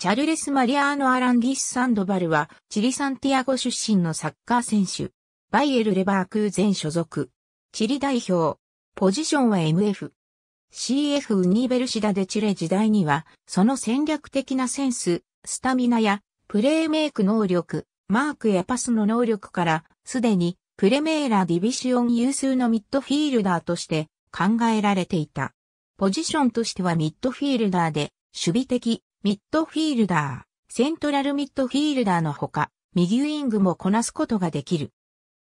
チャルレス・マリアーノ・アランディス・サンドバルは、チリ・サンティアゴ出身のサッカー選手。バイエル・レバークーゼ所属。チリ代表。ポジションは MF。CF ウニーベルシダでチレ時代には、その戦略的なセンス、スタミナや、プレーメイク能力、マークやパスの能力から、すでに、プレメーラディビシオン有数のミッドフィールダーとして考えられていた。ポジションとしてはミッドフィールダーで、守備的、ミッドフィールダー、セントラルミッドフィールダーのほか、右ウィングもこなすことができる。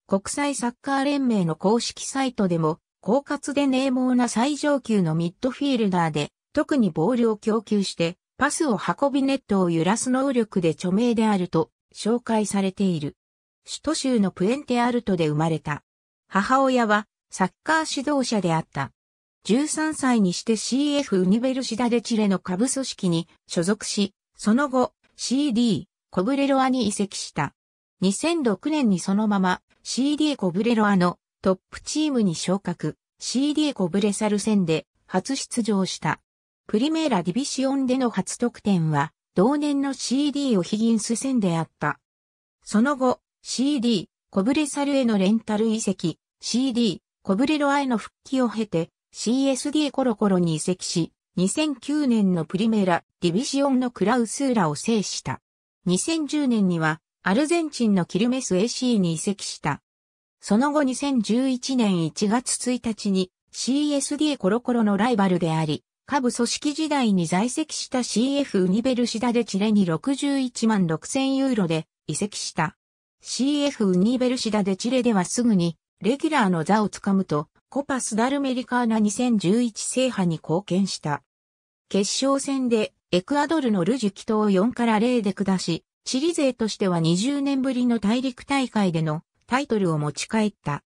国際サッカー連盟の公式サイトでも、狡猾で名猛な最上級のミッドフィールダーで、特にボールを供給して、パスを運びネットを揺らす能力で著名であると紹介されている。首都州のプエンテアルトで生まれた。母親はサッカー指導者であった。13歳にして CF ウニベルシダデチレの下部組織に所属し、その後 CD コブレロアに移籍した。2006年にそのまま CD コブレロアのトップチームに昇格 CD コブレサル戦で初出場した。プリメーラディビシオンでの初得点は同年の CD をヒギンス戦であった。その後 CD コブレサルへのレンタル移籍 CD コブレロアへの復帰を経て CSD コロコロに移籍し、2009年のプリメラ、ディビシオンのクラウスーラを制した。2010年には、アルゼンチンのキルメス AC に移籍した。その後2011年1月1日に CSD コロコロのライバルであり、下部組織時代に在籍した CF ウニベルシダでチレに61万6000ユーロで移籍した。CF ウニベルシダでチレではすぐにレギュラーの座をつかむと、コパスダルメリカーナ2011制覇に貢献した。決勝戦でエクアドルのルジュキトを4から0で下し、チリ勢としては20年ぶりの大陸大会でのタイトルを持ち帰った。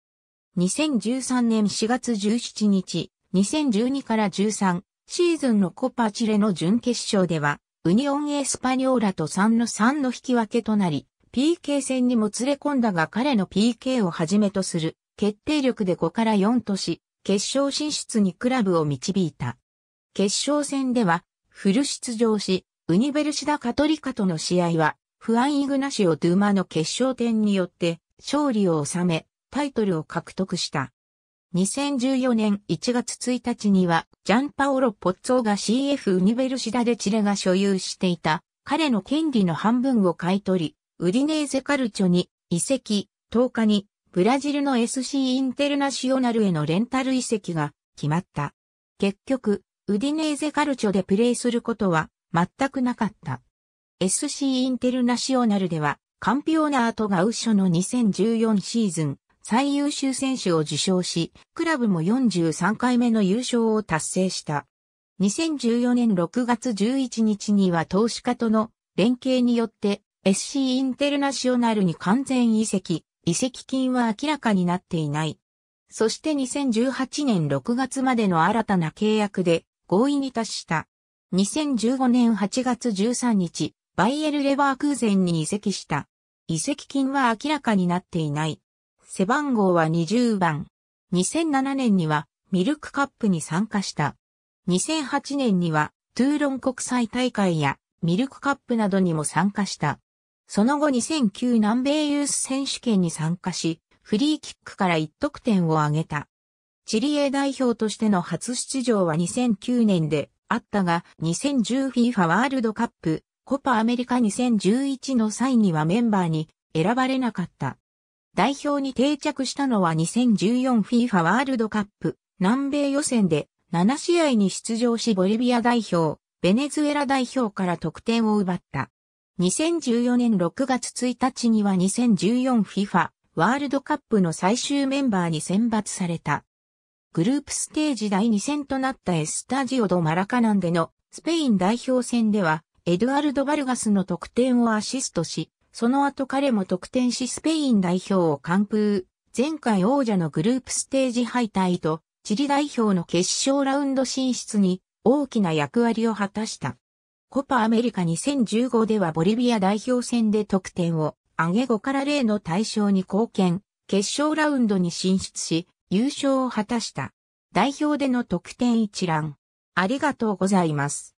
2013年4月17日、2012から13シーズンのコパチレの準決勝では、ウニオンエスパニョーラと3の3の引き分けとなり、PK 戦にも連れ込んだが彼の PK をはじめとする決定力で5から4とし、決勝進出にクラブを導いた。決勝戦では、フル出場し、ウニベルシダ・カトリカとの試合は、フアン・イグナシオ・ドゥーマの決勝点によって勝利を収め、タイトルを獲得した。2014年1月1日には、ジャンパオロ・ポッツォが CF ウニベルシダでチレが所有していた、彼の権利の半分を買い取り、ウディネーゼカルチョに移籍、10日にブラジルの SC インテルナシオナルへのレンタル移籍が決まった。結局、ウディネーゼカルチョでプレーすることは全くなかった。SC インテルナシオナルでは、カンピオナートがウッショの2014シーズン最優秀選手を受賞し、クラブも43回目の優勝を達成した。2014年6月11日には投資家との連携によって SC インテルナシオナルに完全移籍、移籍金は明らかになっていない。そして2018年6月までの新たな契約で合意に達した。2015年8月13日、バイエル・レバークーゼンに移籍した。移籍金は明らかになっていない。背番号は20番。2007年にはミルクカップに参加した。2008年にはトゥーロン国際大会やミルクカップなどにも参加した。その後2009南米ユース選手権に参加し、フリーキックから1得点を挙げた。チリ A 代表としての初出場は2009年であったが、2010FIFA ワールドカップ、コパアメリカ2011の際にはメンバーに選ばれなかった。代表に定着したのは 2014FIFA ワールドカップ南米予選で7試合に出場しボリビア代表、ベネズエラ代表から得点を奪った。2014年6月1日には 2014FIFA ワールドカップの最終メンバーに選抜された。グループステージ第2戦となったエスタジオド・マラカナンでのスペイン代表戦ではエドアルド・バルガスの得点をアシストし、その後彼も得点しスペイン代表を完封、前回王者のグループステージ敗退とチリ代表の決勝ラウンド進出に大きな役割を果たした。コパアメリカ2015ではボリビア代表戦で得点を上げ5から0の対象に貢献、決勝ラウンドに進出し、優勝を果たした。代表での得点一覧。ありがとうございます。